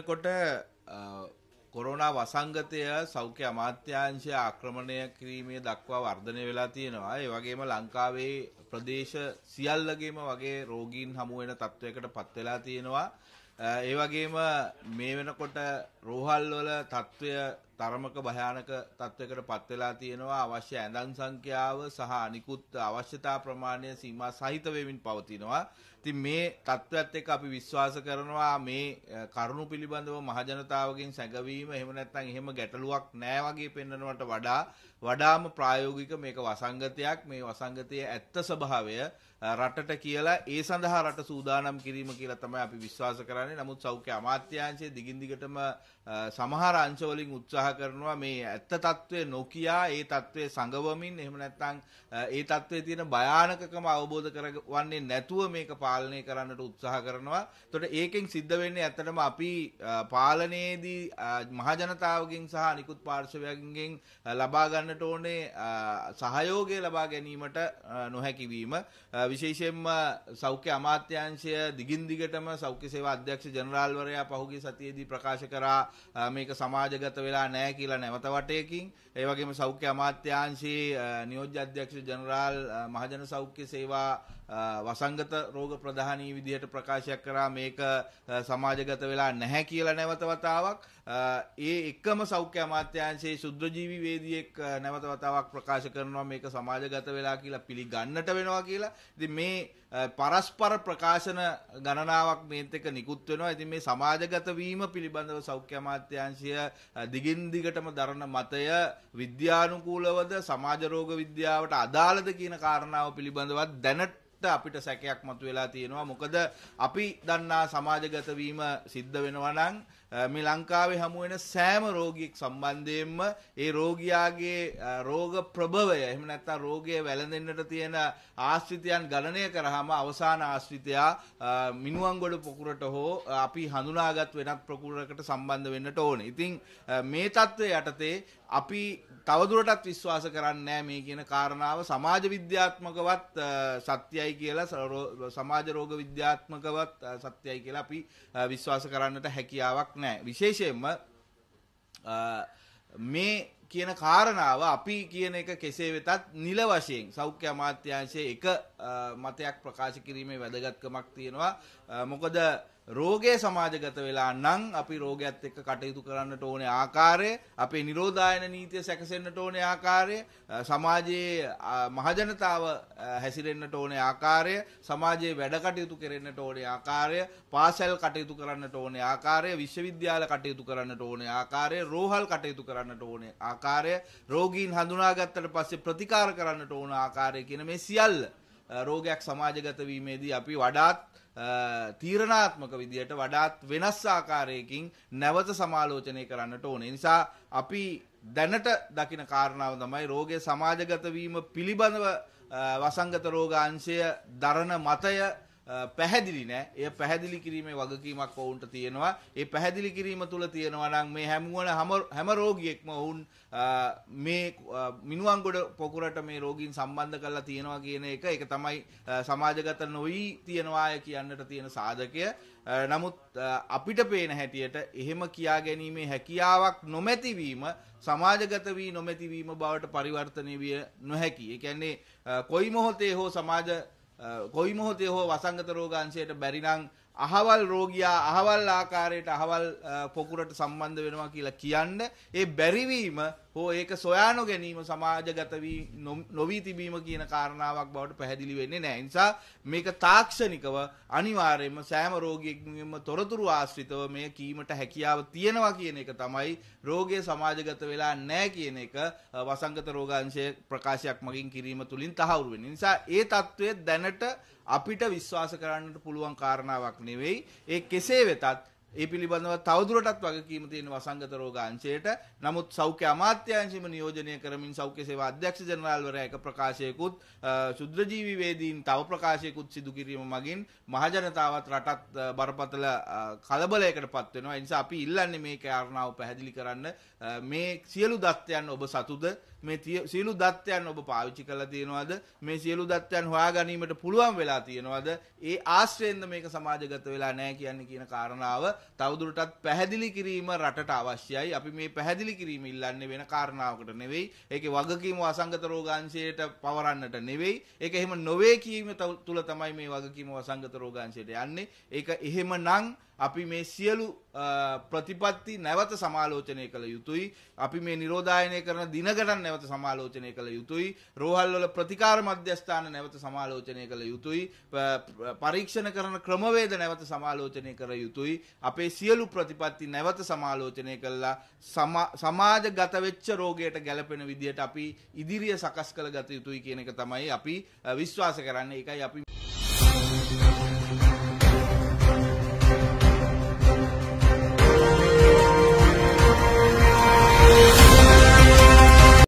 වෙනකොට කොරෝනා වසංගතය සෞඛ්‍ය අමාත්‍යාංශය ආක්‍රමණය කිරීමේ දක්වා වර්ධනය වෙලා තියෙනවා. ඒ වගේම ලංකාවේ ප්‍රදේශ සියල්ලගේම වගේ රෝගීන් හමු වෙන තත්වයකට පත් වෙලා තියෙනවා. ඒ වගේම මේ වෙනකොට රෝහල් වල තත්ත්වය තරමක භයානක තත්ත්වයකට පත් වෙලා තියෙනවා අවශ්‍ය ඇඳන් සංඛ්‍යාව සහ අනිකුත් අවශ්‍යතා ප්‍රමාණය සීමා සහිත වෙමින් පවතිනවා. ඉතින් මේ තත්ත්වයත් එක්ක අපි විශ්වාස කරනවා මේ කරුණු පිළිබඳව මහජනතාවගෙන් සැඟවීම එහෙම නැත්නම් එහෙම ගැටලුවක් නෑ වගේ පෙන්වනවට වඩා වඩාම ප්‍රායෝගික මේක වසංගතයක් මේ වසංගතයේ ඇත්ත ස්වභාවය රටට කියලා ඒ සඳහා රට සූදානම් කිරීම කියලා තමයි අපි විශ්වාස කරන්නේ. නමුත් සෞඛ්‍ය අමාත්‍යාංශය දිගින් දිගටම සමහර අංශවලින් උත්සාහ කරනවා මේ ඇත්ත తත්වයේ නොකියා ඒ తත්වයේ සංගවමින් එහෙම නැත්නම් ඒ తත්වයේ තියෙන භයානකකම අවබෝධ කරවන්නේ නැතුව මේක පාලනය කරන්නට උත්සාහ කරනවා. එතකොට ඒකෙන් සිද්ධ වෙන්නේ ඇත්තටම අපි පාලනයේදී මහජනතාවගෙන් සහ අනිකුත් පාර්ශවයන්ගෙන් ලබා ගන්නට ඕනේ සහයෝගය ලබා ගැනීමට නොහැකි වීම විශේෂයෙන්ම සෞඛ්‍ය අමාත්‍යාංශය දිගින් දිගටම සෞඛ්‍ය සේවා අධ්‍යක්ෂ ජනරාල්වරයා පහුගිය සතියේදී ප්‍රකාශ කරා මේක සමාජගත වෙලා නැහැ කියලා නැවත වටයකින් ඒ වගේම සෞඛ්‍ය අමාත්‍යාංශයේ නියෝජ්‍ය අධ්‍යක්ෂ ජනරාල් මහජන සෞඛ්‍ය සේවා වසංගත රෝග ප්‍රධානී විදිහට ප්‍රකාශයක් කරා මේක සමාජගත වෙලා නැහැ කියලා නැවත වතාවක් ඒ එකම සෞඛ්‍ය අමාත්‍යාංශයේ සුද්ධජීවි වේදිකෙක් නැවත වතාවක් ප්‍රකාශ කරනවා මේක සමාජගත වෙලා කියලා පිළිගන්නට වෙනවා කියලා. ඉතින් මේ පරස්පර ප්‍රකාශන ගණනාවක් මේත් එක්ක නිකුත් වෙනවා. ඉතින් මේ සමාජගත වීම පිළිබඳව සෞඛ්‍ය අමාත්‍යාංශය දිගින් දිගටම දරන මතය විද්‍යානුකූලවද සමාජ රෝග විද්‍යාවට අදාළද කියන කාරණාව පිළිබඳවත් දැනට අපිට සැකයක් මතුවෙලා තියෙනවා. මොකද අපි දන්නා සමාජගත වීම සිද්ධ වෙනවා නම් මේ ලංකාවේ හමු වෙන සෑම රෝගියෙක් සම්බන්ධයෙන්ම ඒ රෝගියාගේ රෝග ප්‍රභවය එහෙම නැත්නම් රෝගය වැළඳෙන්නට තියෙන ආශ්‍රිතයන් ගණනය කරාම අවසාන ආශ්‍රිතයා මිනුවන්ගොඩ පොකුරට හෝ අපි හඳුනාගත් වෙනත් ප්‍රකුරකට සම්බන්ධ වෙන්නට ඕනේ. ඉතින් මේ தත්ත්වය යටතේ අපි තවදුරටත් විශ්වාස කරන්නේ මේ කියන කාරණාව සමාජ විද්‍යාත්මකවත් සත්‍යයි කියලා සමාජ රෝග විද්‍යාත්මකවත් සත්‍යයි කියලා අපි විශ්වාස කරන්නට හැකියාවක් නෑ විශේෂයෙන්ම මේ කියන කාරණාව අපි කියන එක කෙසේ වෙතත් නිල වශයෙන් සෞඛ්‍ය අමාත්‍යාංශයේ එක මතයක් ප්‍රකාශ කිරීමේ වැදගත්කමක් තියෙනවා මොකද රෝගය සමාජගත වෙලා නම් අපි රෝගයත් එක්ක කටයුතු කරන්නට ඕනේ ආකාරය අපේ නිරෝධායන නීතිය සැකසෙන්නට ඕනේ ආකාරය සමාජයේ මහජනතාව හැසිරෙන්නට ඕනේ ආකාරය සමාජයේ වැඩ කටයුතු කරෙන්නට ඕනේ ආකාරය පාසල් කටයුතු කරන්නට ඕනේ ආකාරය විශ්වවිද්‍යාල කටයුතු කරන්නට ඕනේ ආකාරය රෝහල් කටයුතු කරන්නට ඕනේ ආකාරය රෝගීන් හඳුනාගත්තට පස්සේ ප්‍රතිකාර කරන්නට ඕන ආකාරය කියන මේ සියල්ල රෝගයක් සමාජගත වීමේදී අපි වඩාත් තීරණාත්මක විදියට වඩාත් වෙනස් ආකාරයකින් නැවත සමාලෝචනය කරන්නට ඕනේ. නිසා අපි දැනට දකින කාරණාව තමයි රෝගය සමාජගත වීම පිළිබඳව වසංගත රෝගාංශය දරන මතය පැහැදිලි නෑ. එය පැහැදිලි කිරීමේ වගකීමක් ඔවුන්ට තියෙනවා. ඒ පැහැදිලි කිරීම තුල තියෙනවා නම් මේ හැමුවන හැම රෝගියෙක්ම ඔවුන් මේ මිනුවන්ගොඩ පොකුරට මේ රෝගීන් සම්බන්ධ කරලා තියෙනවා කියන එක ඒක තමයි සමාජගත නොවි තියෙනවාය කියන්නට තියෙන සාධකය. නමුත් අපිට පේන හැටියට එහෙම කියා ගැනීමේ හැකියාවක් නොමැතිවීම සමාජගත වී නොමැතිවීම බවට පරිවර්තනය විය නොහැකි. ඒ කියන්නේ කොයි මොහොතේ හෝ සමාජ කොයි මොහොතේ හෝ වසංගත රෝගාංශයට බැරි නම් අහවල් රෝගියා අහවල් ආකාරයට අහවල් පොකුරට සම්බන්ධ වෙනවා කියලා කියන්න ඒ බැරිවීම හෝ ඒක සොයානො ගැනීම සමාජගත වී නොවී තිබීම කියන කාරණාවක් බවට පැහැදිලි වෙන්නේ නැහැ. නිසා මේක තාක්ෂණිකව අනිවාර්යයෙන්ම සෑම රෝගියෙකුගේම තොරතුරු ආශ්‍රිතව මේ කීමට හැකියාව තියෙනවා කියන එක තමයි රෝගය සමාජගත වෙලා නැහැ කියන එක වසංගත රෝගාංශයේ ප්‍රකාශයක් මගින් කිරීම තුලින් තහවුරු වෙන්නේ. නිසා ඒ తත්වයේ දැනට අපිට විශ්වාස කරන්නට පුළුවන් කාරණාවක් නෙවෙයි. නෙවෙයි. ඒ කෙසේ වෙතත් ඒ පිළිබඳව තවදුරටත් වගකීම තියෙන වසංගත රෝග අංශයට නමුත් සෞඛ්‍ය අමාත්‍යාංශයම නියෝජනය කරමින් සෞඛ්‍ය සේවා අධ්‍යක්ෂ ජනරාල්වරයා එක ප්‍රකාශයකුත් ශුද්‍රජීවි වේදීන් තව ප්‍රකාශයකුත් සිදු කිරීම මගින් මහජනතාවත් රටත් බරපතල කලබලයකට පත් වෙනවා. ඒ නිසා අපි ඉල්ලන්නේ මේ කාරණාව පැහැදිලි කරන්න මේ සියලු දත්තයන් ඔබ සතුද මේ සියලු දත්තයන් ඔබ පාවිච්චි කරලා තියෙනවද මේ සියලු දත්තයන් හොයා ගැනීමට පුළුවන් වෙලා තියෙනවද ඒ ආශ්‍රයෙන්ද මේක සමාජගත වෙලා නැහැ කියන්නේ කියන කාරණාව තවදුරටත් පැහැදිලි කිරීම රටට අවශ්‍යයි අපි මේ පැහැදිලි කිරීම ඉල්ලන්නේ වෙන කාරණාවකට නෙවෙයි ඒකේ වගකීම වසංගත රෝගාංශයට පවරන්නට නෙවෙයි ඒක එහෙම නොවේ කීම තුල තමයි මේ වගකීම වසංගත රෝගාංශයට යන්නේ ඒක එහෙමනම් අපි මේ සියලු ප්‍රතිපත්ති නැවත සමාලෝචනය කළ යුතුයි. අපි මේ නිරෝධායනය කරන දිනගණන් නැවත සමාලෝචනය කළ යුතුයි. රෝහල්වල ප්‍රතිකාර මධ්‍යස්ථාන නැවත සමාලෝචනය කළ යුතුයි. පරීක්ෂණ කරන ක්‍රමවේද නැවත සමාලෝචනය කර යුතුයි. අපේ සියලු ප්‍රතිපත්ති නැවත සමාලෝචනය කළා සමාජගත වෙච්ච රෝගයට ගැලපෙන විදියට අපි ඉදිරිය සකස් කළ ගත යුතුයි කියන එක තමයි අපි විශ්වාස කරන්නේ. ඒකයි අපි Thank you.